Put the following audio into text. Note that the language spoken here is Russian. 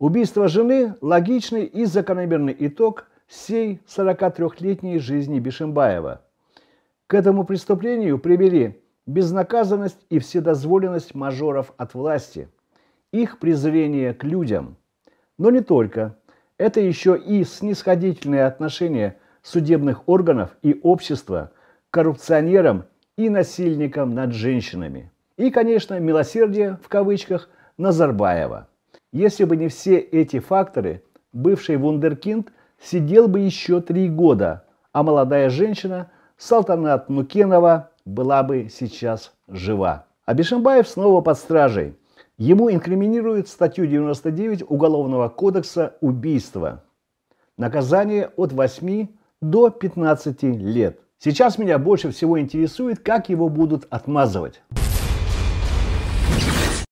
Убийство жены – логичный и закономерный итог всей 43-летней жизни Бишимбаева. К этому преступлению привели безнаказанность и вседозволенность мажоров от власти, их презрение к людям. Но не только. Это еще и снисходительное отношение судебных органов и общества к коррупционерам и насильникам над женщинами. И, конечно, милосердие в кавычках Назарбаева – если бы не все эти факторы, бывший вундеркинд сидел бы еще три года, а молодая женщина Салтанат Нукенова была бы сейчас жива. А Бешимбаев снова под стражей. Ему инкриминируют статью 99 Уголовного кодекса убийства. Наказание от 8 до 15 лет. Сейчас меня больше всего интересует, как его будут отмазывать.